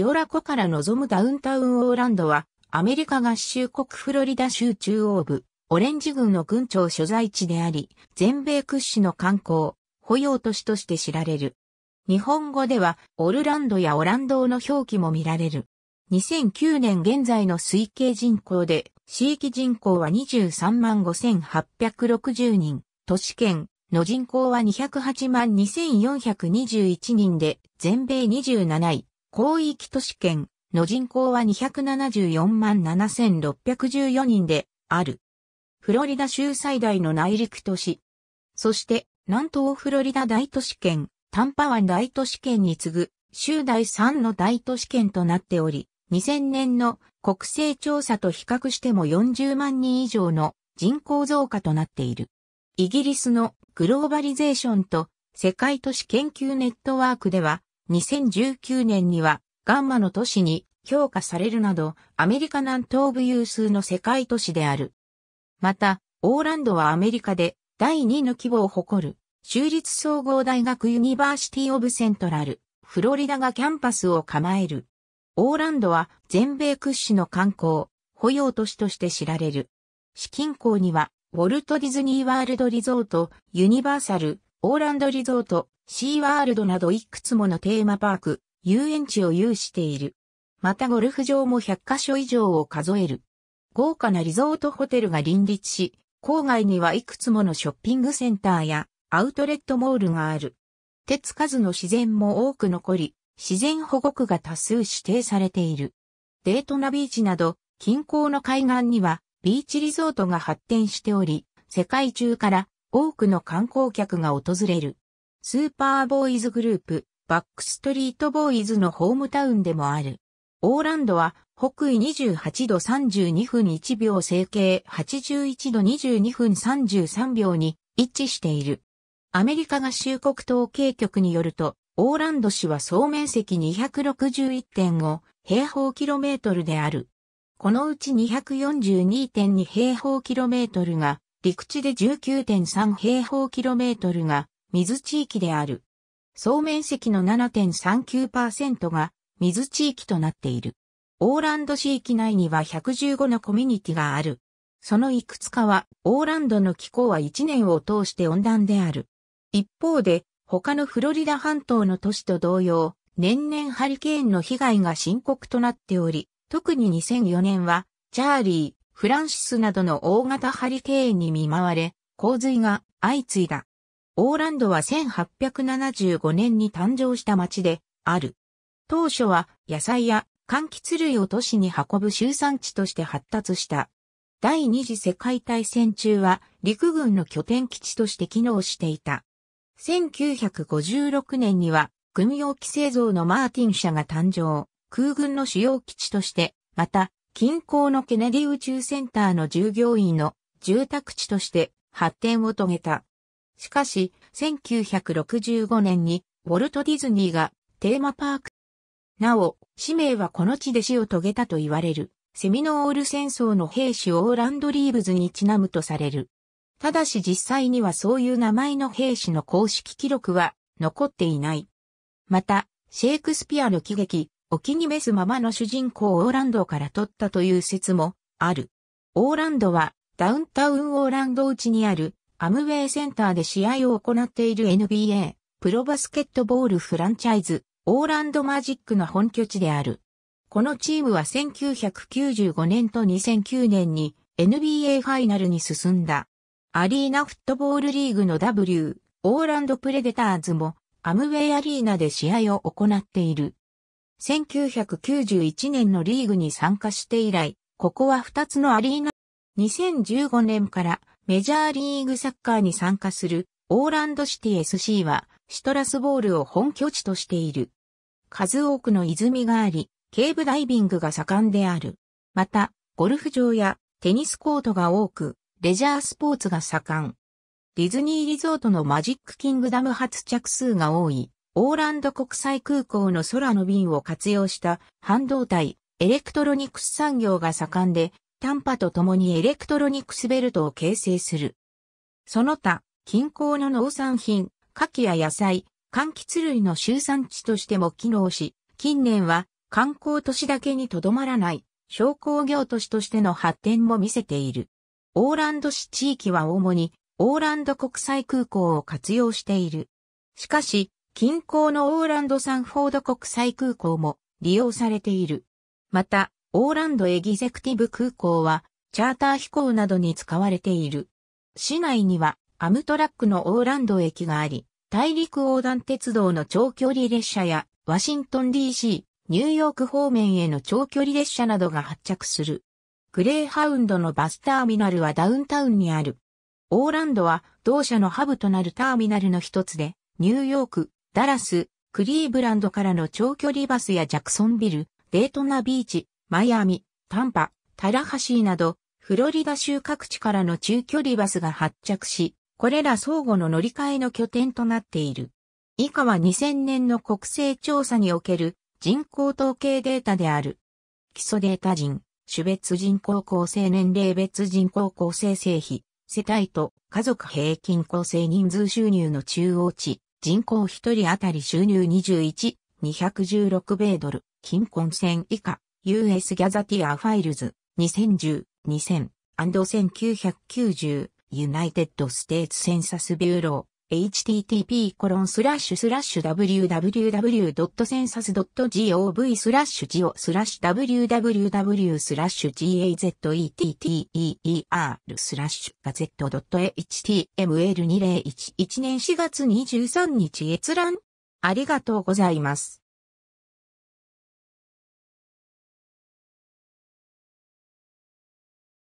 イオラ湖から望むダウンタウンオーランドは、アメリカ合衆国フロリダ州中央部、オレンジ軍の軍庁所在地であり、全米屈指の観光、保養都市として知られる。日本語では、オルランドやオランドの表記も見られる。2009年現在の推計人口で、地域人口は23万5860人、都市圏の人口は208万2421人で、全米27位、広域都市圏の人口は274万7614人である。フロリダ州最大の内陸都市。そして南東フロリダ大都市圏、タンパ湾大都市圏に次ぐ州第3の大都市圏となっており、2000年の国勢調査と比較しても40万人以上の人口増加となっている。イギリスのグローバリゼーションと世界都市研究ネットワークでは2019年にはガンマの都市に評価されるなど、アメリカ南東部有数の世界都市である。また、オーランドはアメリカで第2の規模を誇る、州立総合大学ユニバーシティオブセントラル、フロリダがキャンパスを構える。オーランドは全米屈指の観光、保養都市として知られる。市近郊には、ウォルト・ディズニー・ワールド・リゾート、ユニバーサル、オーランド・リゾート、シーワールドなどいくつものテーマパーク、遊園地を有している。またゴルフ場も100カ所以上を数える。豪華なリゾートホテルが林立し、郊外にはいくつものショッピングセンターやアウトレットモールがある。手つかずの自然も多く残り、自然保護区が多数指定されている。デートナビーチなど、近郊の海岸にはビーチリゾートが発展しており、世界中から多くの観光客が訪れる。スーパーボーイズグループ、バックストリートボーイズのホームタウンでもある。オーランドは北緯28度32分1秒整形81度22分33秒に一致している。アメリカ合衆国統計局によると、オーランド市は総面積261.5平方キロメートルである。このうち242.2平方キロメートルが陸地で19.3平方キロメートルが水地域である。総面積の7.39%が水地域となっている。オーランド市域内には115のコミュニティがある。そのいくつかは、オーランドの気候は1年を通して温暖である。一方で、他のフロリダ半島の都市と同様、年々ハリケーンの被害が深刻となっており、特に2004年は、チャーリー、フランシスなどの大型ハリケーンに見舞われ、洪水が相次いだ。オーランドは1875年に誕生した町である。当初は野菜や柑橘類を都市に運ぶ集産地として発達した。第二次世界大戦中は陸軍の拠点基地として機能していた。1956年には軍用機製造のマーティン社が誕生、空軍の主要基地として、また近郊のケネディ宇宙センターの従業員の住宅地として発展を遂げた。しかし、1965年に、ウォルト・ディズニーがテーマパーク。なお、氏名はこの地で死を遂げたと言われる、セミノール戦争の兵士オーランド・リーブズにちなむとされる。ただし実際にはそういう名前の兵士の公式記録は残っていない。また、シェイクスピアの喜劇、お気に召すままの主人公オーランドから取ったという説もある。オーランドはダウンタウンオーランド内にあるアムウェイセンターで試合を行っている NBA、プロバスケットボールフランチャイズ、オーランドマジックの本拠地である。このチームは1995年と2009年に NBA ファイナルに進んだ。アリーナフットボールリーグの W、オーランドプレデターズもアムウェイアリーナで試合を行っている。1991年のリーグに参加して以来、ここは2つのアリーナ。2015年からメジャーリーグサッカーに参加するオーランドシティ SC はシトラスボールを本拠地としている。数多くの泉があり、ケーブダイビングが盛んである。また、ゴルフ場やテニスコートが多く、レジャースポーツが盛ん。ディズニーリゾートのマジックキングダム発着数が多い、オーランド国際空港の空の便を活用した半導体、エレクトロニクス産業が盛んで、短波と共にエレクトロニクスベルトを形成する。その他、近郊の農産品、牡蠣や野菜、柑橘類の集産地としても機能し、近年は観光都市だけにとどまらない商工業都市としての発展も見せている。オーランド市地域は主にオーランド国際空港を活用している。しかし、近郊のオーランドサンフォード国際空港も利用されている。また、オーランドエギゼクティブ空港は、チャーター飛行などに使われている。市内には、アムトラックのオーランド駅があり、大陸横断鉄道の長距離列車や、ワシントン DC、ニューヨーク方面への長距離列車などが発着する。グレーハウンドのバスターミナルはダウンタウンにある。オーランドは同社のハブとなるターミナルの一つで、ニューヨーク、ダラス、クリーブランドからの長距離バスやジャクソンビル、デートナビーチ、マイアミ、タンパ、タラハシーなど、フロリダ州各地からの中距離バスが発着し、これら相互の乗り換えの拠点となっている。以下は2000年の国勢調査における人口統計データである。基礎データ人、種別人口構成年齢別人口構成成比、世帯と家族平均構成人数収入の中央値、人口1人当たり収入21、216米ドル、貧困線以下、US ギャザティアファイルズ2010、2000&1990 ユナイテッドステーツセンサスビューロー http コロンスラッシュ www.census.gov スラッシュジオスラッシュ www スラッシュ gazetteer スラッシュガゼット .html2011 年4月23日閲覧ありがとうございます。